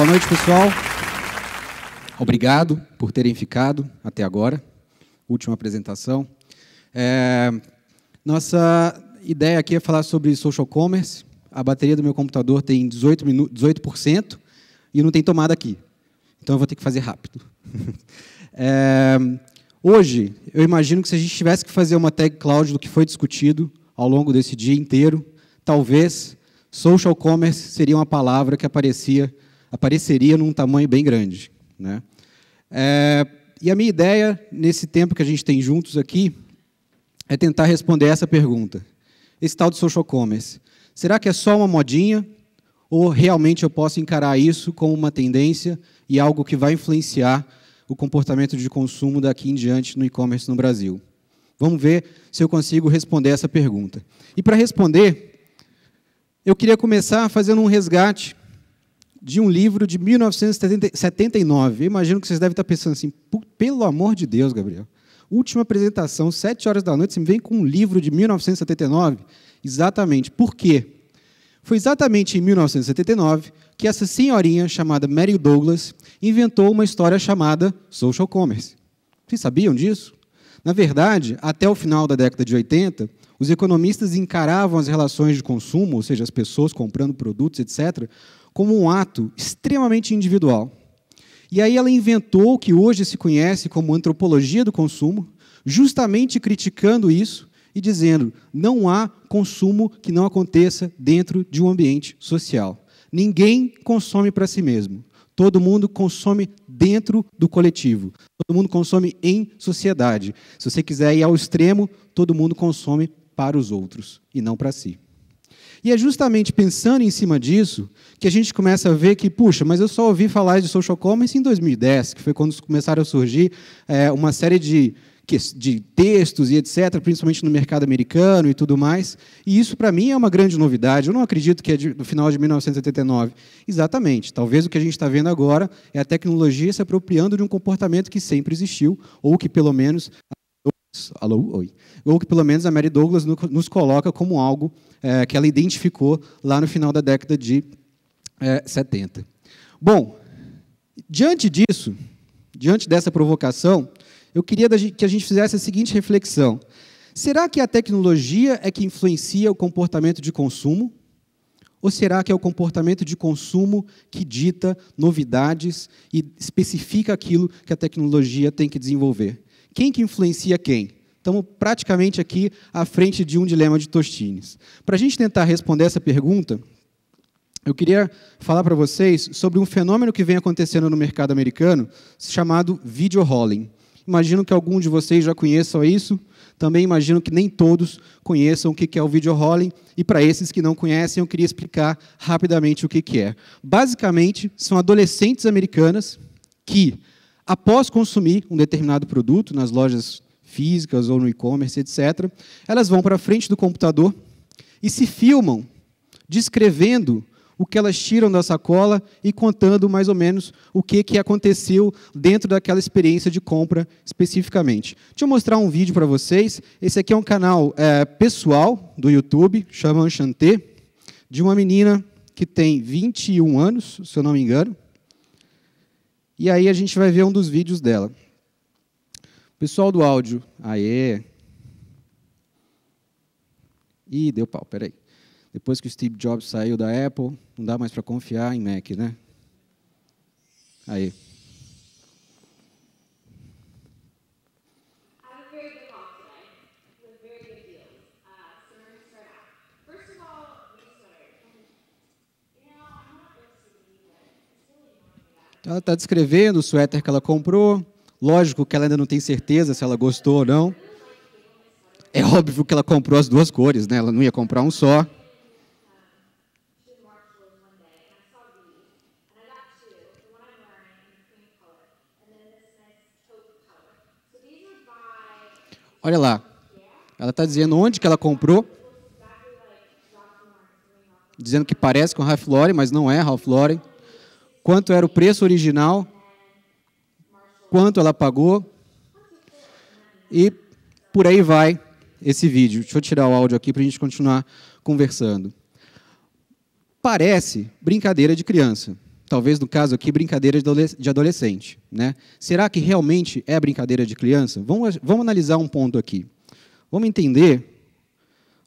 Boa noite, pessoal. Obrigado por terem ficado até agora. Última apresentação. É, nossa ideia aqui é falar sobre social commerce. A bateria do meu computador tem 18%, minu 18% e não tem tomada aqui. Então eu vou ter que fazer rápido. é, hoje, eu imagino que se a gente tivesse que fazer uma tag cloud do que foi discutido ao longo desse dia inteiro, talvez social commerce seria uma palavra que aparecia apareceria num tamanho bem grande. Né? É, e a minha ideia, nesse tempo que a gente tem juntos aqui, é tentar responder essa pergunta. Esse tal de social commerce. Será que é só uma modinha? Ou realmente eu posso encarar isso como uma tendência e algo que vai influenciar o comportamento de consumo daqui em diante no e-commerce no Brasil? Vamos ver se eu consigo responder essa pergunta. E para responder, eu queria começar fazendo um resgate de um livro de 1979. Eu imagino que vocês devem estar pensando assim, pelo amor de Deus, Gabriel. Última apresentação, sete horas da noite, você me vem com um livro de 1979? Exatamente. Por quê? Foi exatamente em 1979 que essa senhorinha chamada Mary Douglas inventou uma história chamada social commerce. Vocês sabiam disso? Na verdade, até o final da década de 80, os economistas encaravam as relações de consumo, ou seja, as pessoas comprando produtos, etc., como um ato extremamente individual. E aí ela inventou o que hoje se conhece como antropologia do consumo, justamente criticando isso e dizendo: não há consumo que não aconteça dentro de um ambiente social. Ninguém consome para si mesmo. Todo mundo consome dentro do coletivo. Todo mundo consome em sociedade. Se você quiser ir ao extremo, todo mundo consome para os outros e não para si. E é justamente pensando em cima disso que a gente começa a ver que, puxa, mas eu só ouvi falar de social commerce em 2010, que foi quando começaram a surgir é, uma série de, de textos e etc., principalmente no mercado americano e tudo mais. E isso, para mim, é uma grande novidade. Eu não acredito que é de, do final de 1989. Exatamente. Talvez o que a gente está vendo agora é a tecnologia se apropriando de um comportamento que sempre existiu, ou que, pelo menos, Alô? Oi. Ou que pelo menos a Mary Douglas nos coloca como algo é, que ela identificou lá no final da década de é, 70. Bom, diante disso, diante dessa provocação, eu queria que a gente fizesse a seguinte reflexão. Será que a tecnologia é que influencia o comportamento de consumo? Ou será que é o comportamento de consumo que dita novidades e especifica aquilo que a tecnologia tem que desenvolver? Quem que influencia quem? Estamos praticamente aqui à frente de um dilema de Tostines. Para a gente tentar responder essa pergunta, eu queria falar para vocês sobre um fenômeno que vem acontecendo no mercado americano chamado video rolling. Imagino que algum de vocês já conheçam isso. Também imagino que nem todos conheçam o que é o video rolling. E para esses que não conhecem, eu queria explicar rapidamente o que é. Basicamente, são adolescentes americanas que após consumir um determinado produto nas lojas físicas ou no e-commerce, etc., elas vão para a frente do computador e se filmam descrevendo o que elas tiram da sacola e contando mais ou menos o que, que aconteceu dentro daquela experiência de compra especificamente. Deixa eu mostrar um vídeo para vocês. Esse aqui é um canal é, pessoal do YouTube, chama Enchanté, de uma menina que tem 21 anos, se eu não me engano. E aí a gente vai ver um dos vídeos dela. Pessoal do áudio, aê! Ih, deu pau, peraí. Depois que o Steve Jobs saiu da Apple, não dá mais para confiar em Mac, né? Aí. Então ela está descrevendo o suéter que ela comprou. Lógico que ela ainda não tem certeza se ela gostou ou não. É óbvio que ela comprou as duas cores, né? Ela não ia comprar um só. Olha lá. Ela está dizendo onde que ela comprou. Dizendo que parece com Ralph Lauren, mas não é Ralph Lauren. Quanto era o preço original? Quanto ela pagou? E por aí vai esse vídeo. Deixa eu tirar o áudio aqui para a gente continuar conversando. Parece brincadeira de criança. Talvez, no caso aqui, brincadeira de adolescente. Né? Será que realmente é brincadeira de criança? Vamos, vamos analisar um ponto aqui. Vamos entender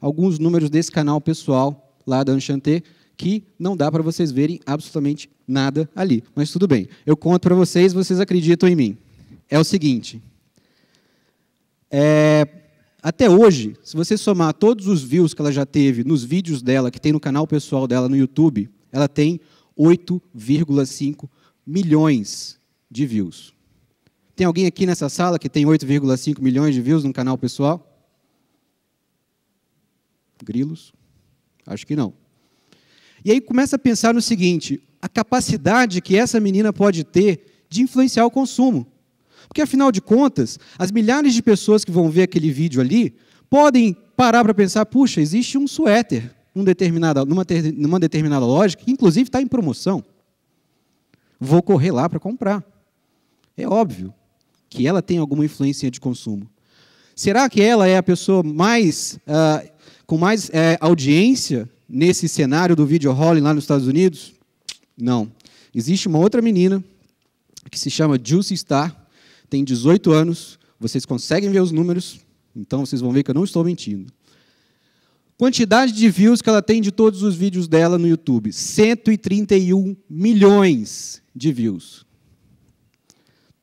alguns números desse canal pessoal lá da Enchanté, que não dá para vocês verem absolutamente nada ali. Mas tudo bem, eu conto para vocês, vocês acreditam em mim. É o seguinte: é, até hoje, se você somar todos os views que ela já teve nos vídeos dela, que tem no canal pessoal dela no YouTube, ela tem 8,5 milhões de views. Tem alguém aqui nessa sala que tem 8,5 milhões de views no canal pessoal? Grilos? Acho que não. E aí começa a pensar no seguinte: a capacidade que essa menina pode ter de influenciar o consumo. Porque, afinal de contas, as milhares de pessoas que vão ver aquele vídeo ali podem parar para pensar: puxa, existe um suéter um determinada, numa, ter, numa determinada loja que, inclusive, está em promoção. Vou correr lá para comprar. É óbvio que ela tem alguma influência de consumo. Será que ela é a pessoa mais, uh, com mais uh, audiência nesse cenário do video rolling lá nos Estados Unidos? Não. Existe uma outra menina que se chama Juicy Star, tem 18 anos, vocês conseguem ver os números, então vocês vão ver que eu não estou mentindo. Quantidade de views que ela tem de todos os vídeos dela no YouTube: 131 milhões de views.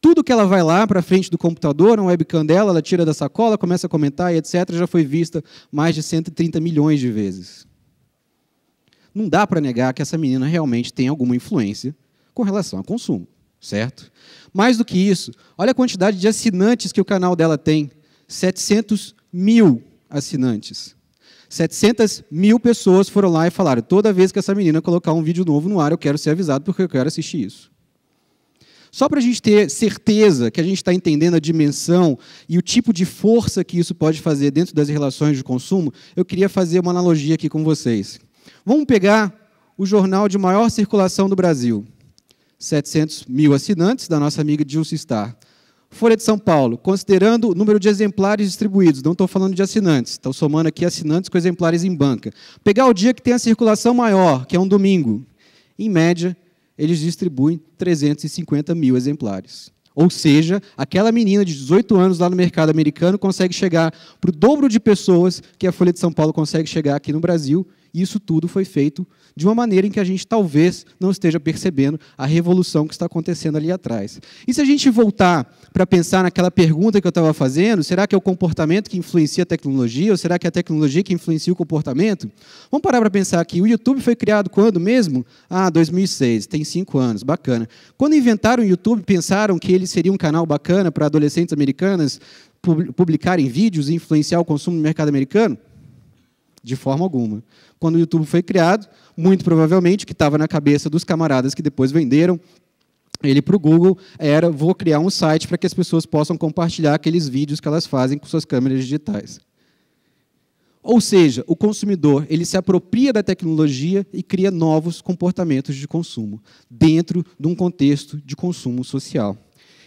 Tudo que ela vai lá para frente do computador, um webcam dela, ela tira da sacola, começa a comentar e etc., já foi vista mais de 130 milhões de vezes não dá para negar que essa menina realmente tem alguma influência com relação ao consumo, certo? Mais do que isso, olha a quantidade de assinantes que o canal dela tem: 700 mil assinantes. 700 mil pessoas foram lá e falaram: toda vez que essa menina colocar um vídeo novo no ar, eu quero ser avisado porque eu quero assistir isso. Só para a gente ter certeza que a gente está entendendo a dimensão e o tipo de força que isso pode fazer dentro das relações de consumo, eu queria fazer uma analogia aqui com vocês. Vamos pegar o jornal de maior circulação do Brasil. 700 mil assinantes, da nossa amiga Dilce Star. Folha de São Paulo, considerando o número de exemplares distribuídos, não estou falando de assinantes, estou somando aqui assinantes com exemplares em banca. Pegar o dia que tem a circulação maior, que é um domingo, em média, eles distribuem 350 mil exemplares. Ou seja, aquela menina de 18 anos lá no mercado americano consegue chegar para o dobro de pessoas que a Folha de São Paulo consegue chegar aqui no Brasil e isso tudo foi feito de uma maneira em que a gente talvez não esteja percebendo a revolução que está acontecendo ali atrás. E se a gente voltar para pensar naquela pergunta que eu estava fazendo, será que é o comportamento que influencia a tecnologia ou será que é a tecnologia que influencia o comportamento? Vamos parar para pensar que o YouTube foi criado quando mesmo? Ah, 2006, tem cinco anos, bacana. Quando inventaram o YouTube, pensaram que ele seria um canal bacana para adolescentes americanas publicarem vídeos e influenciar o consumo no mercado americano? De forma alguma. Quando o YouTube foi criado, muito provavelmente o que estava na cabeça dos camaradas que depois venderam ele para o Google era: vou criar um site para que as pessoas possam compartilhar aqueles vídeos que elas fazem com suas câmeras digitais. Ou seja, o consumidor ele se apropria da tecnologia e cria novos comportamentos de consumo dentro de um contexto de consumo social.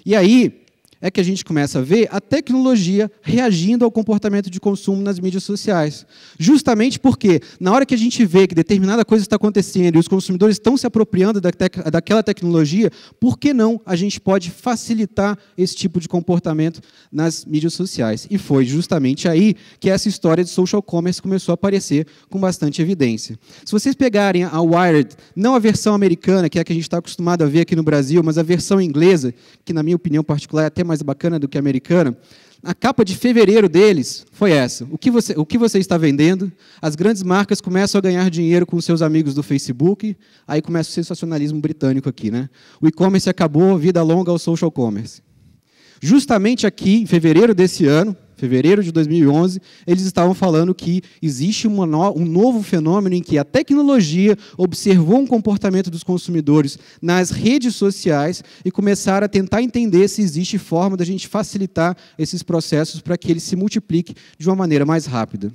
E aí é que a gente começa a ver a tecnologia reagindo ao comportamento de consumo nas mídias sociais. Justamente porque, na hora que a gente vê que determinada coisa está acontecendo e os consumidores estão se apropriando da tec daquela tecnologia, por que não a gente pode facilitar esse tipo de comportamento nas mídias sociais? E foi justamente aí que essa história de social commerce começou a aparecer com bastante evidência. Se vocês pegarem a Wired, não a versão americana, que é a que a gente está acostumado a ver aqui no Brasil, mas a versão inglesa, que, na minha opinião particular, é até mais mais bacana do que americana, a capa de fevereiro deles foi essa. O que, você, o que você está vendendo? As grandes marcas começam a ganhar dinheiro com seus amigos do Facebook, aí começa o sensacionalismo britânico aqui. Né? O e-commerce acabou, vida longa ao social commerce. Justamente aqui, em fevereiro desse ano, fevereiro de 2011, eles estavam falando que existe no, um novo fenômeno em que a tecnologia observou um comportamento dos consumidores nas redes sociais e começaram a tentar entender se existe forma da gente facilitar esses processos para que eles se multipliquem de uma maneira mais rápida.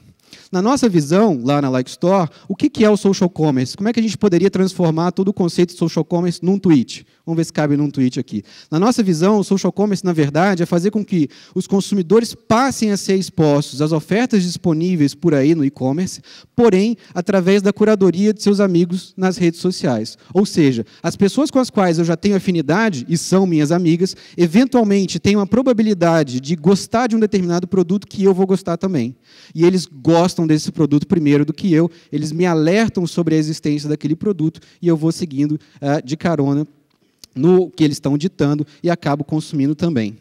Na nossa visão, lá na Like Store, o que é o social commerce? Como é que a gente poderia transformar todo o conceito de social commerce num tweet? Vamos ver se cabe num tweet aqui. Na nossa visão, o social commerce, na verdade, é fazer com que os consumidores passem a ser expostos às ofertas disponíveis por aí no e-commerce, porém, através da curadoria de seus amigos nas redes sociais. Ou seja, as pessoas com as quais eu já tenho afinidade e são minhas amigas, eventualmente têm uma probabilidade de gostar de um determinado produto que eu vou gostar também. E eles gostam desse produto primeiro do que eu, eles me alertam sobre a existência daquele produto e eu vou seguindo uh, de carona no que eles estão ditando e acabo consumindo também.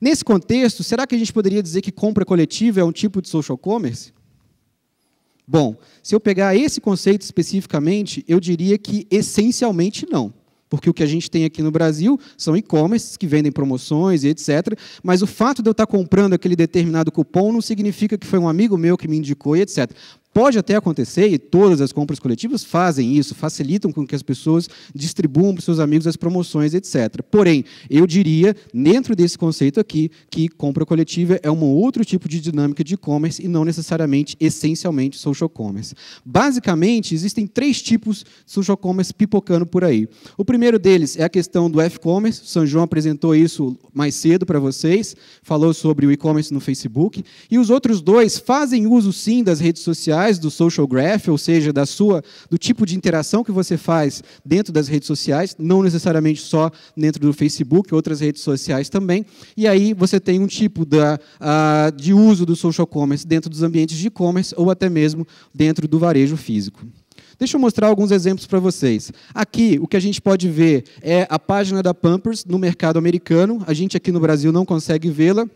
Nesse contexto, será que a gente poderia dizer que compra coletiva é um tipo de social commerce? Bom, se eu pegar esse conceito especificamente, eu diria que essencialmente não. Porque o que a gente tem aqui no Brasil são e-commerces que vendem promoções e etc. Mas o fato de eu estar comprando aquele determinado cupom não significa que foi um amigo meu que me indicou e etc. Pode até acontecer, e todas as compras coletivas fazem isso, facilitam com que as pessoas distribuam para os seus amigos as promoções, etc. Porém, eu diria, dentro desse conceito aqui, que compra coletiva é um outro tipo de dinâmica de e-commerce e não necessariamente, essencialmente, social commerce. Basicamente, existem três tipos de social commerce pipocando por aí. O primeiro deles é a questão do e-commerce. O San João apresentou isso mais cedo para vocês, falou sobre o e-commerce no Facebook. E os outros dois fazem uso, sim, das redes sociais sociais, do social graph, ou seja, da sua, do tipo de interação que você faz dentro das redes sociais, não necessariamente só dentro do Facebook, outras redes sociais também. E aí você tem um tipo da, uh, de uso do social commerce dentro dos ambientes de e-commerce ou até mesmo dentro do varejo físico. Deixa eu mostrar alguns exemplos para vocês. Aqui, o que a gente pode ver é a página da Pampers no mercado americano. A gente aqui no Brasil não consegue vê-la,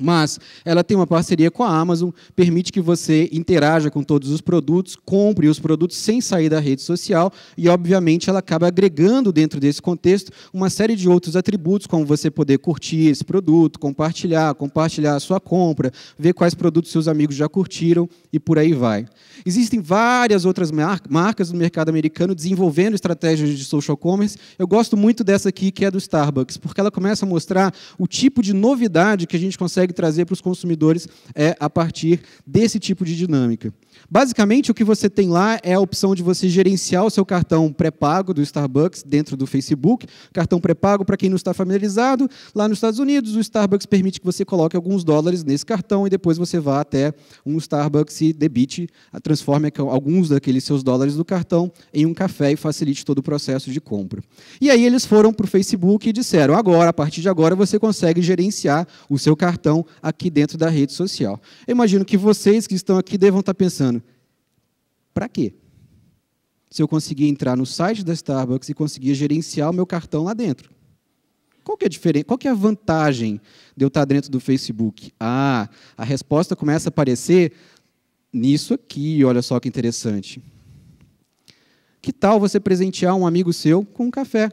mas ela tem uma parceria com a Amazon, permite que você interaja com todos os produtos, compre os produtos sem sair da rede social e, obviamente, ela acaba agregando dentro desse contexto uma série de outros atributos, como você poder curtir esse produto, compartilhar, compartilhar a sua compra, ver quais produtos seus amigos já curtiram e por aí vai. Existem várias outras mar marcas no mercado americano desenvolvendo estratégias de social commerce. Eu gosto muito dessa aqui, que é do Starbucks, porque ela começa a mostrar o tipo de novidade que a gente consegue consegue trazer para os consumidores é a partir desse tipo de dinâmica. Basicamente, o que você tem lá é a opção de você gerenciar o seu cartão pré-pago do Starbucks dentro do Facebook. Cartão pré-pago, para quem não está familiarizado, lá nos Estados Unidos, o Starbucks permite que você coloque alguns dólares nesse cartão e depois você vá até um Starbucks e debite, transforme alguns daqueles seus dólares do cartão em um café e facilite todo o processo de compra. E aí eles foram para o Facebook e disseram: agora, a partir de agora, você consegue gerenciar o seu cartão aqui dentro da rede social. Eu imagino que vocês que estão aqui devam estar tá pensando, para quê? Se eu conseguir entrar no site da Starbucks e conseguir gerenciar o meu cartão lá dentro. Qual que é a diferença? Qual que é a vantagem de eu estar dentro do Facebook? Ah, a resposta começa a aparecer nisso aqui, olha só que interessante. Que tal você presentear um amigo seu com um café?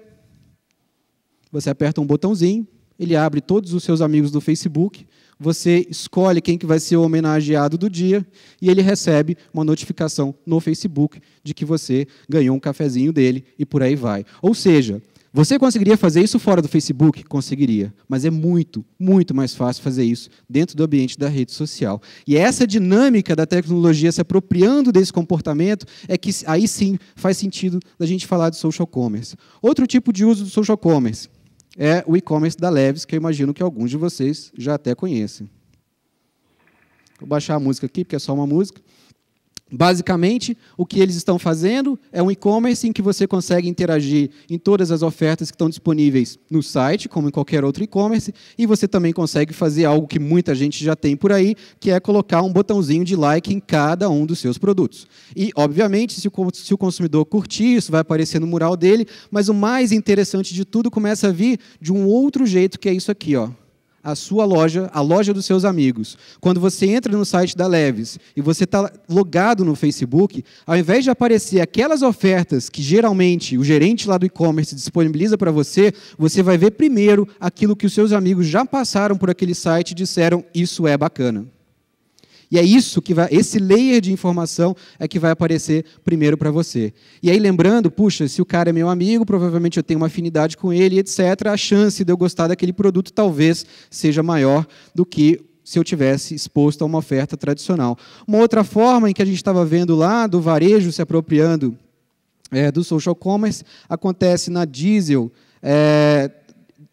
Você aperta um botãozinho, ele abre todos os seus amigos do Facebook, você escolhe quem que vai ser o homenageado do dia e ele recebe uma notificação no Facebook de que você ganhou um cafezinho dele e por aí vai. Ou seja, você conseguiria fazer isso fora do Facebook? Conseguiria, mas é muito, muito mais fácil fazer isso dentro do ambiente da rede social. E é essa dinâmica da tecnologia se apropriando desse comportamento é que aí sim faz sentido da gente falar de social commerce. Outro tipo de uso do social commerce é o e-commerce da Leves, que eu imagino que alguns de vocês já até conhecem. Vou baixar a música aqui, porque é só uma música. Basicamente, o que eles estão fazendo é um e-commerce em que você consegue interagir em todas as ofertas que estão disponíveis no site, como em qualquer outro e-commerce, e você também consegue fazer algo que muita gente já tem por aí, que é colocar um botãozinho de like em cada um dos seus produtos. E, obviamente, se o consumidor curtir, isso vai aparecer no mural dele, mas o mais interessante de tudo começa a vir de um outro jeito, que é isso aqui, ó a sua loja, a loja dos seus amigos. Quando você entra no site da Leves e você está logado no Facebook, ao invés de aparecer aquelas ofertas que geralmente o gerente lá do e-commerce disponibiliza para você, você vai ver primeiro aquilo que os seus amigos já passaram por aquele site e disseram: Isso é bacana. E é isso que vai, esse layer de informação é que vai aparecer primeiro para você. E aí lembrando, puxa, se o cara é meu amigo, provavelmente eu tenho uma afinidade com ele, etc. A chance de eu gostar daquele produto talvez seja maior do que se eu tivesse exposto a uma oferta tradicional. Uma outra forma em que a gente estava vendo lá do varejo se apropriando é, do social commerce acontece na Diesel é,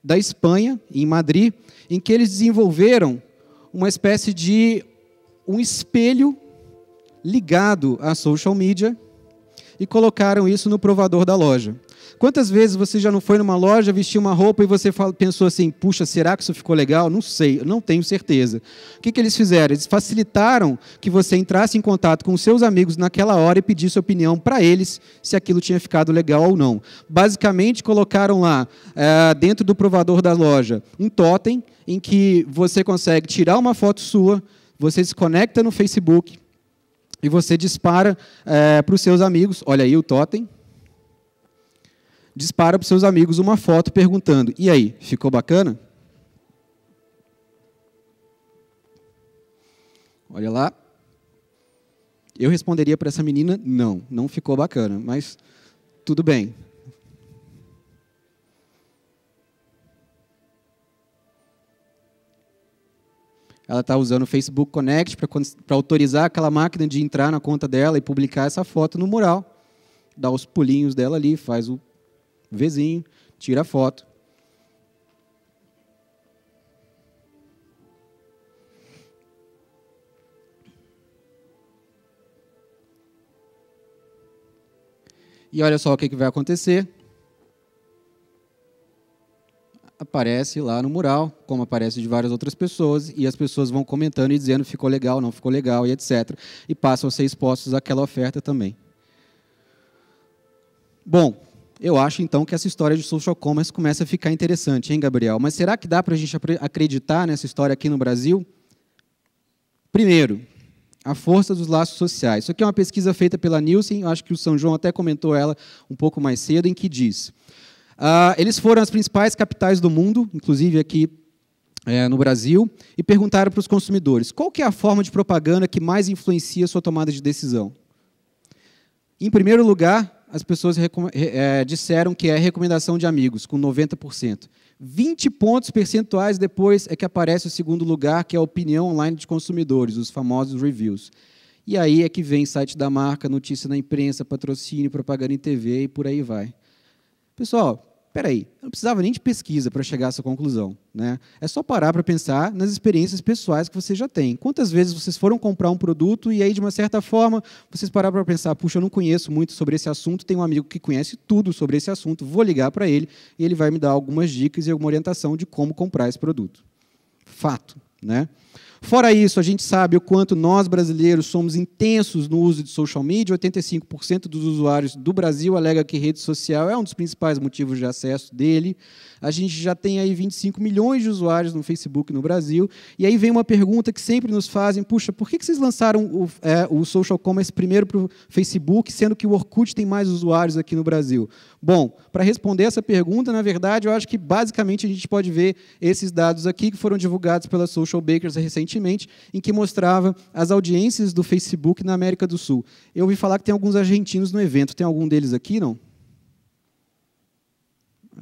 da Espanha, em Madrid, em que eles desenvolveram uma espécie de um espelho ligado à social media e colocaram isso no provador da loja. Quantas vezes você já não foi numa loja, vestiu uma roupa e você pensou assim: puxa, será que isso ficou legal? Não sei, não tenho certeza. O que, que eles fizeram? Eles facilitaram que você entrasse em contato com seus amigos naquela hora e pedisse opinião para eles se aquilo tinha ficado legal ou não. Basicamente, colocaram lá, eh, dentro do provador da loja, um totem em que você consegue tirar uma foto sua você se conecta no Facebook e você dispara é, para os seus amigos, olha aí o totem, dispara para os seus amigos uma foto perguntando, e aí, ficou bacana? Olha lá. Eu responderia para essa menina, não, não ficou bacana, mas tudo bem. ela está usando o Facebook Connect para autorizar aquela máquina de entrar na conta dela e publicar essa foto no mural. Dá os pulinhos dela ali, faz o vizinho, tira a foto. E olha só o que, que vai acontecer. aparece lá no mural, como aparece de várias outras pessoas, e as pessoas vão comentando e dizendo ficou legal, não ficou legal, e etc. E passam a ser expostos àquela oferta também. Bom, eu acho então que essa história de social commerce começa a ficar interessante, hein, Gabriel? Mas será que dá para a gente acreditar nessa história aqui no Brasil? Primeiro, a força dos laços sociais. Isso aqui é uma pesquisa feita pela Nielsen, acho que o São João até comentou ela um pouco mais cedo, em que diz: Uh, eles foram às principais capitais do mundo, inclusive aqui é, no Brasil, e perguntaram para os consumidores qual é a forma de propaganda que mais influencia a sua tomada de decisão. Em primeiro lugar, as pessoas é, disseram que é recomendação de amigos, com 90%. 20 pontos percentuais depois é que aparece o segundo lugar, que é a opinião online de consumidores, os famosos reviews. E aí é que vem site da marca, notícia na imprensa, patrocínio, propaganda em TV e por aí vai. Pessoal, peraí, eu não precisava nem de pesquisa para chegar a essa conclusão. Né? É só parar para pensar nas experiências pessoais que você já tem. Quantas vezes vocês foram comprar um produto e aí, de uma certa forma, vocês pararam para pensar, puxa, eu não conheço muito sobre esse assunto, tem um amigo que conhece tudo sobre esse assunto, vou ligar para ele e ele vai me dar algumas dicas e alguma orientação de como comprar esse produto. Fato, né? Fora isso, a gente sabe o quanto nós brasileiros somos intensos no uso de social media. 85% dos usuários do Brasil alega que rede social é um dos principais motivos de acesso dele. A gente já tem aí 25 milhões de usuários no Facebook no Brasil. E aí vem uma pergunta que sempre nos fazem: puxa, por que vocês lançaram o, é, o social commerce primeiro para o Facebook, sendo que o Orkut tem mais usuários aqui no Brasil? Bom, para responder essa pergunta, na verdade, eu acho que basicamente a gente pode ver esses dados aqui que foram divulgados pela Social Bakers recentemente recentemente em que mostrava as audiências do Facebook na América do Sul. Eu ouvi falar que tem alguns argentinos no evento. Tem algum deles aqui, não?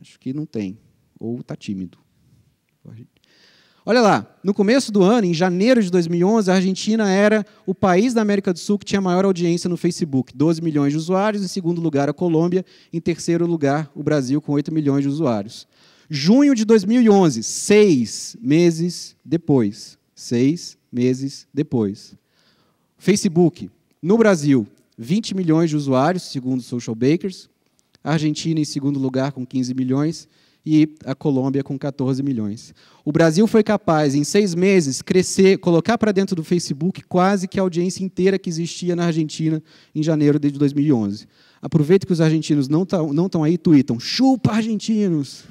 Acho que não tem. Ou está tímido. Olha lá, no começo do ano, em janeiro de 2011, a Argentina era o país da América do Sul que tinha maior audiência no Facebook, 12 milhões de usuários, em segundo lugar a Colômbia, em terceiro lugar o Brasil com 8 milhões de usuários. Junho de 2011, seis meses depois, seis meses depois. Facebook, no Brasil, 20 milhões de usuários, segundo Social Bakers, a Argentina em segundo lugar com 15 milhões e a Colômbia com 14 milhões. O Brasil foi capaz, em seis meses, crescer, colocar para dentro do Facebook quase que a audiência inteira que existia na Argentina em janeiro de 2011. Aproveito que os argentinos não estão aí, tweetam, chupa argentinos!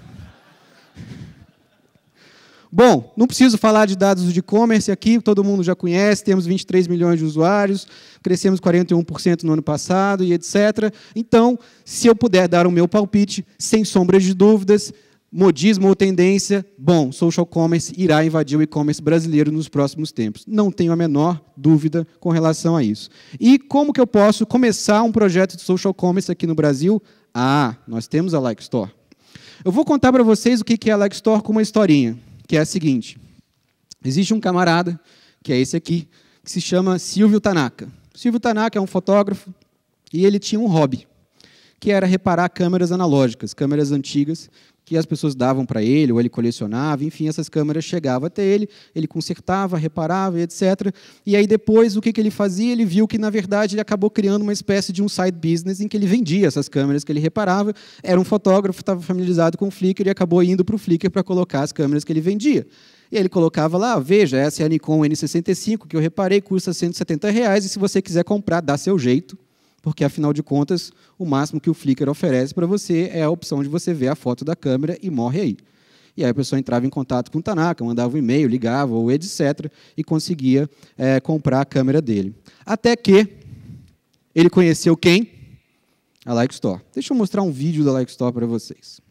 Bom, não preciso falar de dados de e-commerce aqui, todo mundo já conhece, temos 23 milhões de usuários, crescemos 41% no ano passado e etc. Então, se eu puder dar o meu palpite, sem sombra de dúvidas, modismo ou tendência, bom, social commerce irá invadir o e-commerce brasileiro nos próximos tempos. Não tenho a menor dúvida com relação a isso. E como que eu posso começar um projeto de social commerce aqui no Brasil? Ah, nós temos a Like Store. Eu vou contar para vocês o que é a Like Store com uma historinha que é a seguinte. Existe um camarada, que é esse aqui, que se chama Silvio Tanaka. Silvio Tanaka é um fotógrafo e ele tinha um hobby que era reparar câmeras analógicas, câmeras antigas que as pessoas davam para ele, ou ele colecionava, enfim, essas câmeras chegavam até ele, ele consertava, reparava, etc. E aí depois, o que, que ele fazia? Ele viu que, na verdade, ele acabou criando uma espécie de um side business em que ele vendia essas câmeras que ele reparava, era um fotógrafo, estava familiarizado com o Flickr e acabou indo para o Flickr para colocar as câmeras que ele vendia. E ele colocava lá, veja, essa é a Nikon N65 que eu reparei, custa 170 reais e se você quiser comprar, dá seu jeito porque afinal de contas, o máximo que o Flickr oferece para você é a opção de você ver a foto da câmera e morre aí. E aí a pessoa entrava em contato com o Tanaka, mandava um e-mail, ligava, ou etc., e conseguia é, comprar a câmera dele. Até que ele conheceu quem? A Like Store. Deixa eu mostrar um vídeo da Like Store para vocês.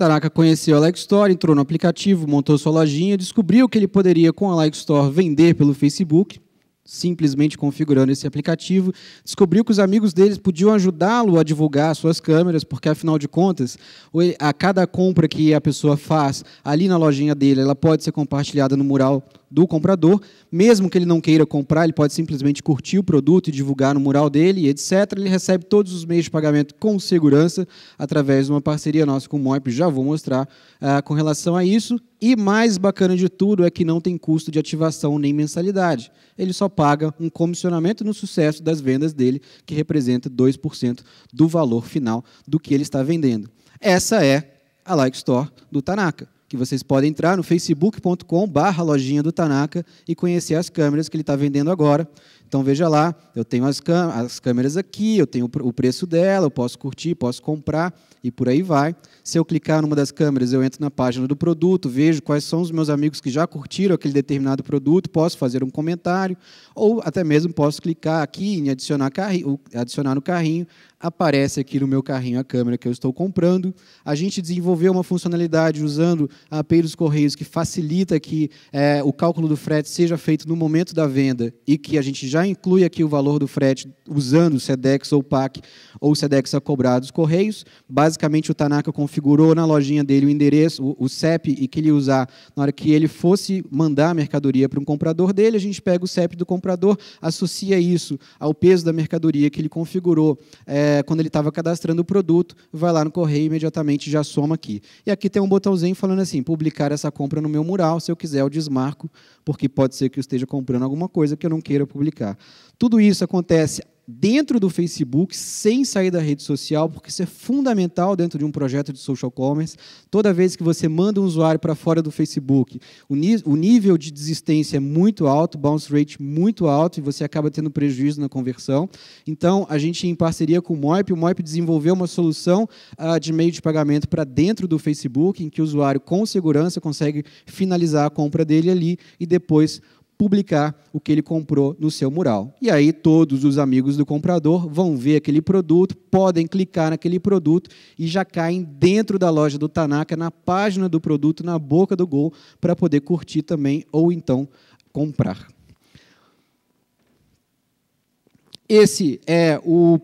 Taraka conheceu a Like Store, entrou no aplicativo, montou sua lojinha, descobriu que ele poderia, com a Like Store, vender pelo Facebook, simplesmente configurando esse aplicativo, descobriu que os amigos deles podiam ajudá-lo a divulgar suas câmeras, porque afinal de contas, a cada compra que a pessoa faz ali na lojinha dele, ela pode ser compartilhada no mural do comprador, mesmo que ele não queira comprar, ele pode simplesmente curtir o produto e divulgar no mural dele, etc. Ele recebe todos os meios de pagamento com segurança através de uma parceria nossa com o Moip, já vou mostrar uh, com relação a isso. E mais bacana de tudo é que não tem custo de ativação nem mensalidade. Ele só paga um comissionamento no sucesso das vendas dele, que representa 2% do valor final do que ele está vendendo. Essa é a Like Store do Tanaka que vocês podem entrar no facebook.com barra lojinha do Tanaka e conhecer as câmeras que ele está vendendo agora. Então veja lá, eu tenho as, as câmeras aqui, eu tenho o preço dela, eu posso curtir, posso comprar e por aí vai. Se eu clicar numa das câmeras, eu entro na página do produto, vejo quais são os meus amigos que já curtiram aquele determinado produto, posso fazer um comentário ou até mesmo posso clicar aqui em adicionar, carri adicionar no carrinho aparece aqui no meu carrinho a câmera que eu estou comprando. A gente desenvolveu uma funcionalidade usando a API dos Correios que facilita que é, o cálculo do frete seja feito no momento da venda e que a gente já inclui aqui o valor do frete usando o SEDEX ou PAC ou o SEDEX a cobrar dos Correios. Basicamente, o Tanaka configurou na lojinha dele o endereço, o, o CEP, e que ele usar na hora que ele fosse mandar a mercadoria para um comprador dele, a gente pega o CEP do comprador, associa isso ao peso da mercadoria que ele configurou é, é, quando ele estava cadastrando o produto, vai lá no correio imediatamente já soma aqui. E aqui tem um botãozinho falando assim, publicar essa compra no meu mural, se eu quiser eu desmarco, porque pode ser que eu esteja comprando alguma coisa que eu não queira publicar. Tudo isso acontece dentro do Facebook, sem sair da rede social, porque isso é fundamental dentro de um projeto de social commerce. Toda vez que você manda um usuário para fora do Facebook, o, nível de desistência é muito alto, bounce rate muito alto, e você acaba tendo prejuízo na conversão. Então, a gente, em parceria com o Moip, o Moip desenvolveu uma solução uh, de meio de pagamento para dentro do Facebook, em que o usuário, com segurança, consegue finalizar a compra dele ali e depois publicar o que ele comprou no seu mural. E aí todos os amigos do comprador vão ver aquele produto, podem clicar naquele produto e já caem dentro da loja do Tanaka, na página do produto, na boca do gol, para poder curtir também ou então comprar. Esse é o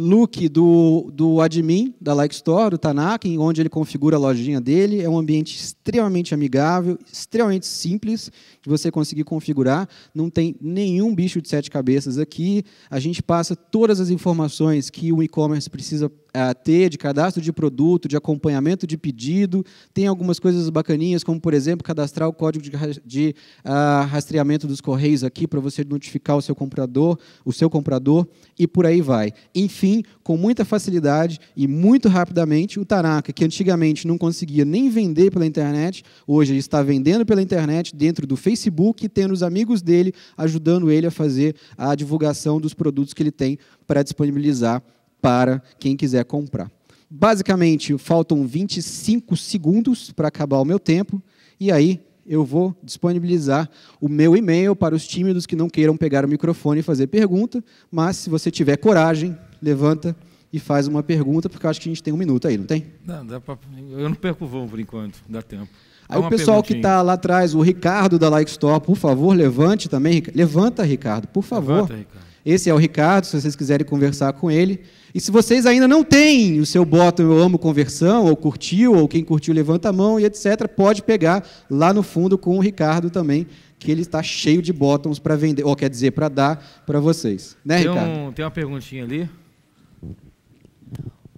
look do, do admin da Like Store, do Tanaka, onde ele configura a lojinha dele. É um ambiente extremamente amigável, extremamente simples de você conseguir configurar. Não tem nenhum bicho de sete cabeças aqui. A gente passa todas as informações que o e-commerce precisa uh, ter de cadastro de produto, de acompanhamento de pedido. Tem algumas coisas bacaninhas, como, por exemplo, cadastrar o código de, de uh, rastreamento dos correios aqui para você notificar o seu comprador, o seu comprador e por aí vai. Enfim, com muita facilidade e muito rapidamente, o Tanaka, que antigamente não conseguia nem vender pela internet, hoje ele está vendendo pela internet dentro do Facebook e tendo os amigos dele ajudando ele a fazer a divulgação dos produtos que ele tem para disponibilizar para quem quiser comprar. Basicamente, faltam 25 segundos para acabar o meu tempo, e aí eu vou disponibilizar o meu e-mail para os tímidos que não queiram pegar o microfone e fazer pergunta, mas se você tiver coragem, levanta e faz uma pergunta, porque eu acho que a gente tem um minuto aí, não tem? Não, dá pra... Eu não perco o voo por enquanto, dá tempo. Aí dá é o pessoal que está lá atrás, o Ricardo da Like Store, por favor, levante também. Levanta, Ricardo, por favor. Levanta, Ricardo. Esse é o Ricardo, se vocês quiserem conversar com ele. E se vocês ainda não têm o seu botão Eu Amo Conversão, ou curtiu, ou quem curtiu levanta a mão e etc., pode pegar lá no fundo com o Ricardo também, que ele está cheio de botões para vender, ou quer dizer, para dar para vocês. Né, tem Ricardo? Um, tem uma perguntinha ali.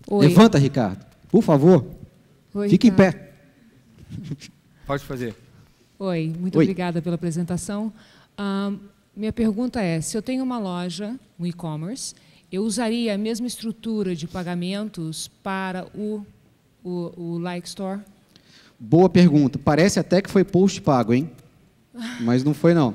Oi. Levanta, Ricardo. Por favor. Oi, Fique Ricardo. em pé. Pode fazer. Oi, muito Oi. obrigada pela apresentação. minha pergunta é: se eu tenho uma loja, um e-commerce, eu usaria a mesma estrutura de pagamentos para o, o, o Like Store? Boa pergunta. Parece até que foi post pago, hein? Mas não foi, não.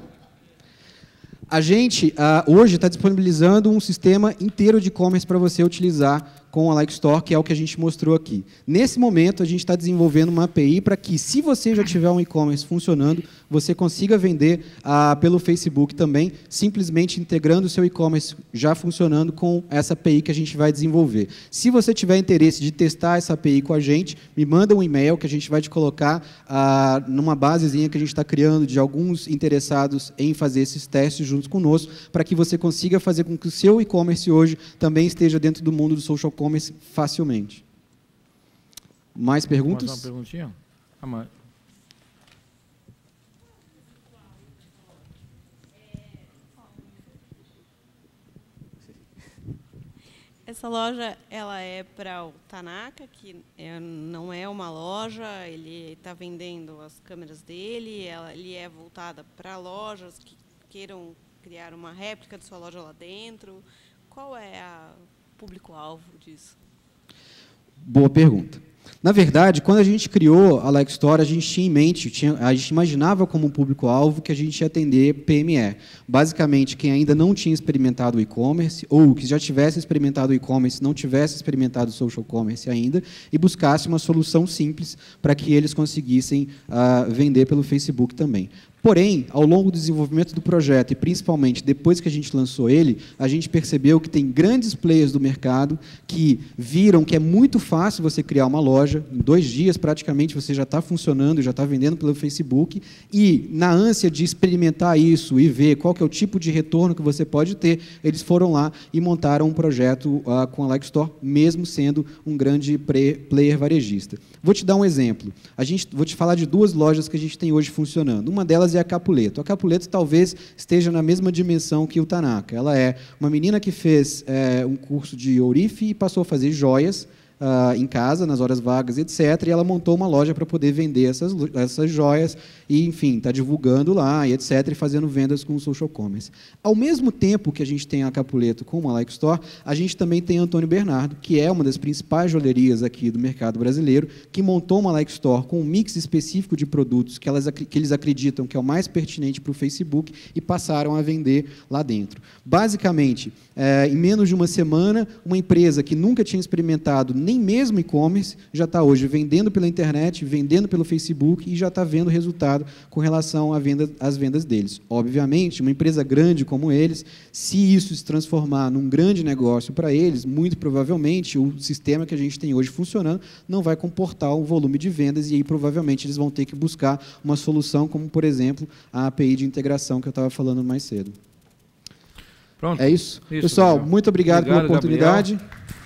A gente uh, hoje está disponibilizando um sistema inteiro de e-commerce para você utilizar com a Like Store, que é o que a gente mostrou aqui. Nesse momento, a gente está desenvolvendo uma API para que, se você já tiver um e-commerce funcionando, você consiga vender ah, pelo Facebook também, simplesmente integrando o seu e-commerce já funcionando com essa API que a gente vai desenvolver. Se você tiver interesse de testar essa API com a gente, me manda um e-mail que a gente vai te colocar ah, numa basezinha que a gente está criando de alguns interessados em fazer esses testes juntos conosco, para que você consiga fazer com que o seu e-commerce hoje também esteja dentro do mundo do social commerce facilmente. Mais perguntas? Mais uma perguntinha? Ah, Essa loja ela é para o Tanaka, que é, não é uma loja, ele está vendendo as câmeras dele, ela, ele é voltada para lojas que queiram criar uma réplica de sua loja lá dentro. Qual é o público-alvo disso? Boa pergunta. Na verdade, quando a gente criou a Like Store, a gente tinha em mente, tinha, a gente imaginava como público-alvo que a gente ia atender PME. Basicamente, quem ainda não tinha experimentado o e-commerce, ou que já tivesse experimentado o e-commerce, não tivesse experimentado o social commerce ainda, e buscasse uma solução simples para que eles conseguissem uh, vender pelo Facebook também. Porém, ao longo do desenvolvimento do projeto e principalmente depois que a gente lançou ele, a gente percebeu que tem grandes players do mercado que viram que é muito fácil você criar uma loja, em dois dias praticamente você já está funcionando, já está vendendo pelo Facebook, e na ânsia de experimentar isso e ver qual que é o tipo de retorno que você pode ter, eles foram lá e montaram um projeto uh, com a Like Store, mesmo sendo um grande player varejista. Vou te dar um exemplo. A gente, vou te falar de duas lojas que a gente tem hoje funcionando. Uma delas é é a Capuleto. A Capuleto talvez esteja na mesma dimensão que o Tanaka. Ela é uma menina que fez é, um curso de ourife e passou a fazer joias uh, em casa, nas horas vagas, etc. E ela montou uma loja para poder vender essas, essas joias e, enfim, está divulgando lá e etc. E fazendo vendas com o social commerce. Ao mesmo tempo que a gente tem a Capuleto com uma Like Store, a gente também tem Antônio Bernardo, que é uma das principais joalherias aqui do mercado brasileiro, que montou uma Like Store com um mix específico de produtos que, elas, que eles acreditam que é o mais pertinente para o Facebook e passaram a vender lá dentro. Basicamente, é, em menos de uma semana, uma empresa que nunca tinha experimentado nem mesmo e-commerce, já está hoje vendendo pela internet, vendendo pelo Facebook e já está vendo resultado com relação à venda, às vendas deles. Obviamente, uma empresa grande como eles, se isso se transformar num grande negócio para eles, muito provavelmente o sistema que a gente tem hoje funcionando não vai comportar o volume de vendas e aí provavelmente eles vão ter que buscar uma solução como, por exemplo, a API de integração que eu estava falando mais cedo. Pronto. É isso. isso Pessoal, Gabriel. muito obrigado, obrigado pela oportunidade. Gabriel.